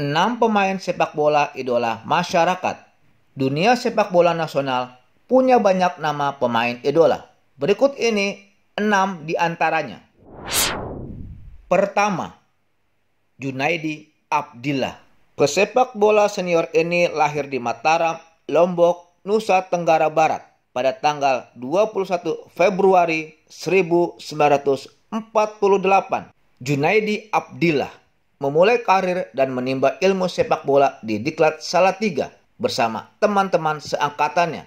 6 pemain sepak bola idola masyarakat. Dunia sepak bola nasional punya banyak nama pemain idola. Berikut ini 6 antaranya. Pertama, Junaidi Abdillah. Pesepak bola senior ini lahir di Mataram, Lombok, Nusa Tenggara Barat pada tanggal 21 Februari 1948. Junaidi Abdillah memulai karir dan menimba ilmu sepak bola di Diklat Salatiga bersama teman-teman seangkatannya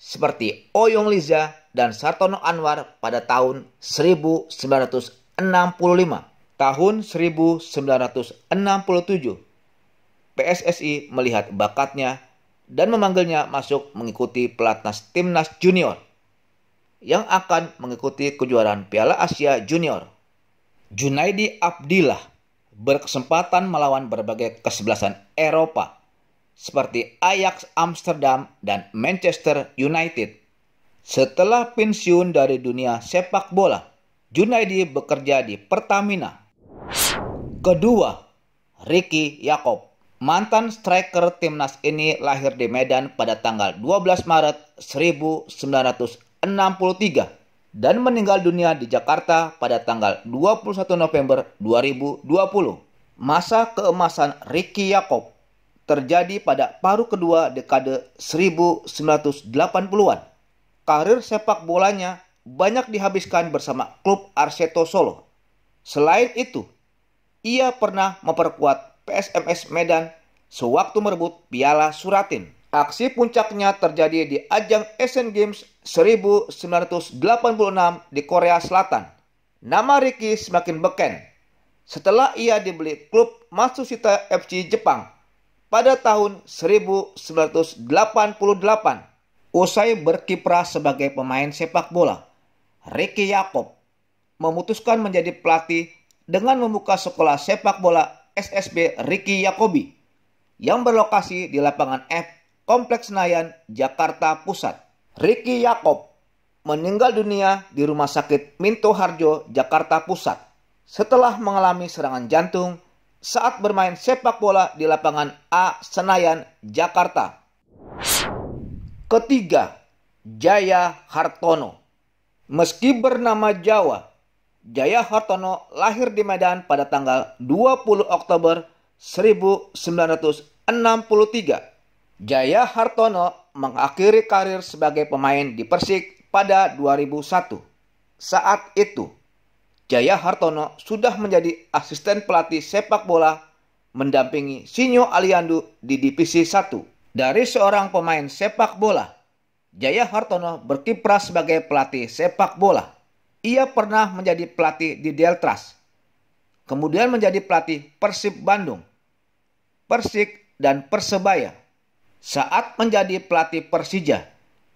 seperti Oyong Liza dan Sartono Anwar pada tahun 1965, tahun 1967. PSSI melihat bakatnya dan memanggilnya masuk mengikuti pelatnas timnas junior yang akan mengikuti kejuaraan Piala Asia Junior. Junaidi Abdillah berkesempatan melawan berbagai kesebelasan Eropa seperti Ajax Amsterdam dan Manchester United. Setelah pensiun dari dunia sepak bola, Junaidi bekerja di Pertamina. Kedua, Ricky Yakob. Mantan striker timnas ini lahir di Medan pada tanggal 12 Maret 1963 dan meninggal dunia di Jakarta pada tanggal 21 November 2020. Masa keemasan Ricky Yakob terjadi pada paruh kedua dekade 1980-an. Karir sepak bolanya banyak dihabiskan bersama klub Arseto Solo. Selain itu, ia pernah memperkuat PSMS Medan sewaktu merebut Piala Suratin. Aksi puncaknya terjadi di ajang Asian Games 1986 di Korea Selatan. Nama Ricky semakin beken setelah ia dibeli klub Matsushita FC Jepang pada tahun 1988. Usai berkiprah sebagai pemain sepak bola, Ricky Yakob memutuskan menjadi pelatih dengan membuka sekolah sepak bola SSB Ricky Yakobi yang berlokasi di lapangan F Kompleks Senayan, Jakarta Pusat. Ricky Yakob meninggal dunia di Rumah Sakit Minto Harjo, Jakarta Pusat setelah mengalami serangan jantung saat bermain sepak bola di lapangan A Senayan, Jakarta. Ketiga, Jaya Hartono. Meski bernama Jawa, Jaya Hartono lahir di Medan pada tanggal 20 Oktober 1963. Jaya Hartono mengakhiri karir sebagai pemain di Persik pada 2001. Saat itu, Jaya Hartono sudah menjadi asisten pelatih sepak bola mendampingi Sinyo Aliandu di divisi 1. Dari seorang pemain sepak bola, Jaya Hartono berkiprah sebagai pelatih sepak bola. Ia pernah menjadi pelatih di Deltras, kemudian menjadi pelatih Persib Bandung, Persik, dan Persebaya. Saat menjadi pelatih Persija,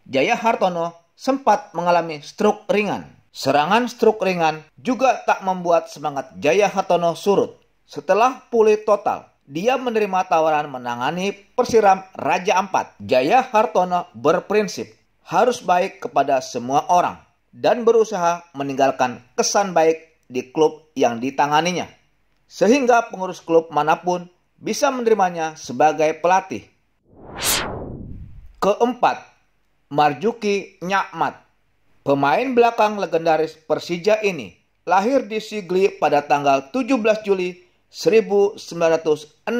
Jaya Hartono sempat mengalami stroke ringan. Serangan stroke ringan juga tak membuat semangat Jaya Hartono surut. Setelah pulih total, dia menerima tawaran menangani Persiram Raja Ampat. Jaya Hartono berprinsip harus baik kepada semua orang dan berusaha meninggalkan kesan baik di klub yang ditanganinya. Sehingga pengurus klub manapun bisa menerimanya sebagai pelatih. Keempat, Marjuki Nyakmat. Pemain belakang legendaris Persija ini lahir di Sigli pada tanggal 17 Juli 1964.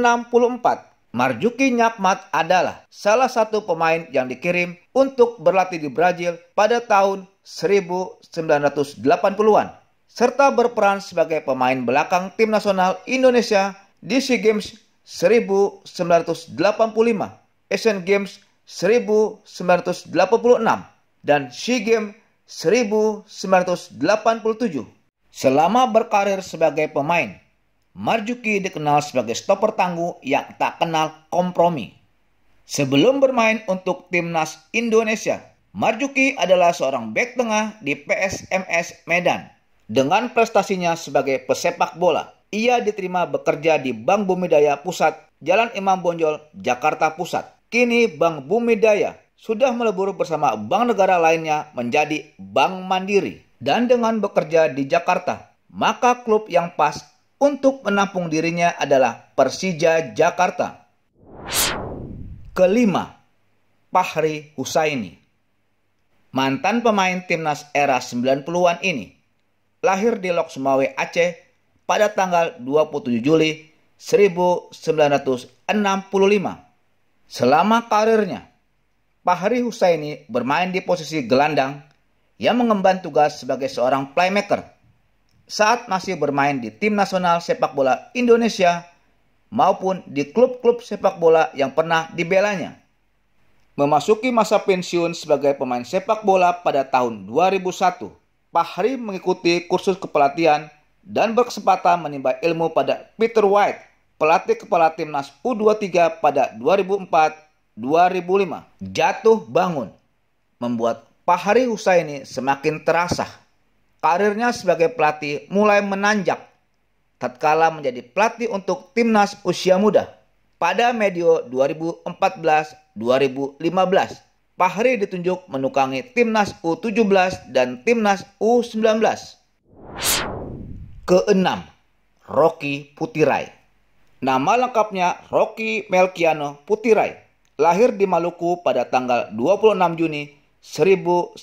Marjuki Nyakmat adalah salah satu pemain yang dikirim untuk berlatih di Brazil pada tahun 1980-an serta berperan sebagai pemain belakang tim nasional Indonesia di SEA Games 1985, Asian Games 1986 dan SEA Games 1987. Selama berkarir sebagai pemain, Marjuki dikenal sebagai stopper tangguh yang tak kenal kompromi. Sebelum bermain untuk timnas Indonesia, Marjuki adalah seorang bek tengah di PSMS Medan. Dengan prestasinya sebagai pesepak bola, ia diterima bekerja di Bank Bumidaya Pusat, Jalan Imam Bonjol, Jakarta Pusat. Kini Bank Bumi Daya sudah melebur bersama bank negara lainnya menjadi Bank Mandiri. Dan dengan bekerja di Jakarta, maka klub yang pas untuk menampung dirinya adalah Persija Jakarta. Kelima, Pahri Husaini. Mantan pemain timnas era 90-an ini lahir di Lok Sumawe Aceh pada tanggal 27 Juli 1965 Selama karirnya, Fahri Husaini bermain di posisi gelandang yang mengemban tugas sebagai seorang playmaker saat masih bermain di tim nasional sepak bola Indonesia maupun di klub-klub sepak bola yang pernah dibelanya. Memasuki masa pensiun sebagai pemain sepak bola pada tahun 2001, Fahri mengikuti kursus kepelatihan dan berkesempatan menimba ilmu pada Peter White pelatih-kepala timnas U23 pada 2004-2005 jatuh bangun membuat Pahari Husaini semakin terasa. Karirnya sebagai pelatih mulai menanjak tatkala menjadi pelatih untuk timnas usia muda. Pada medio 2014-2015, Pahri ditunjuk menukangi timnas U17 dan timnas U19. Keenam, Rocky Putirai Nama lengkapnya Rocky Melkiano Putirai, lahir di Maluku pada tanggal 26 Juni 1970.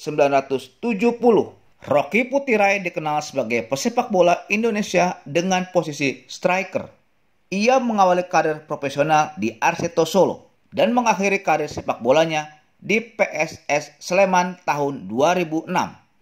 Rocky Putirai dikenal sebagai pesepak bola Indonesia dengan posisi striker. Ia mengawali karir profesional di Arseto Solo dan mengakhiri karir sepak bolanya di PSS Sleman tahun 2006.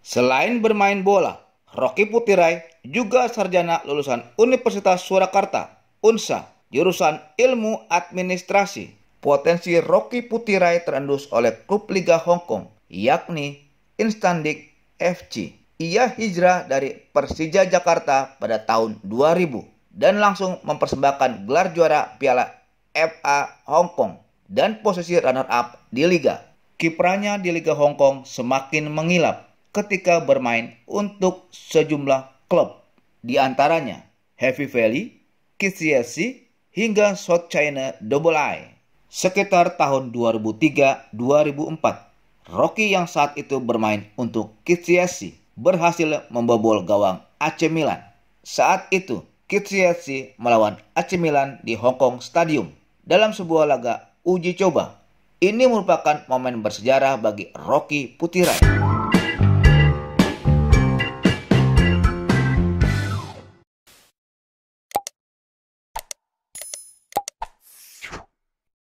Selain bermain bola, Rocky Putirai juga sarjana lulusan Universitas Surakarta UNSA, jurusan Ilmu Administrasi. Potensi Rocky Putirai terendus oleh klub Liga Hong Kong, yakni Instandik FC. Ia hijrah dari Persija Jakarta pada tahun 2000 dan langsung mempersembahkan gelar juara Piala FA Hong Kong dan posisi runner-up di Liga. Kiprahnya di Liga Hong Kong semakin mengilap ketika bermain untuk sejumlah klub, di antaranya Heavy Valley, KCFC hingga South China Double Eye. Sekitar tahun 2003-2004, Rocky yang saat itu bermain untuk KCFC berhasil membobol gawang AC Milan. Saat itu, Kitsiasi melawan AC Milan di Hong Kong Stadium dalam sebuah laga uji coba. Ini merupakan momen bersejarah bagi Rocky Putirai.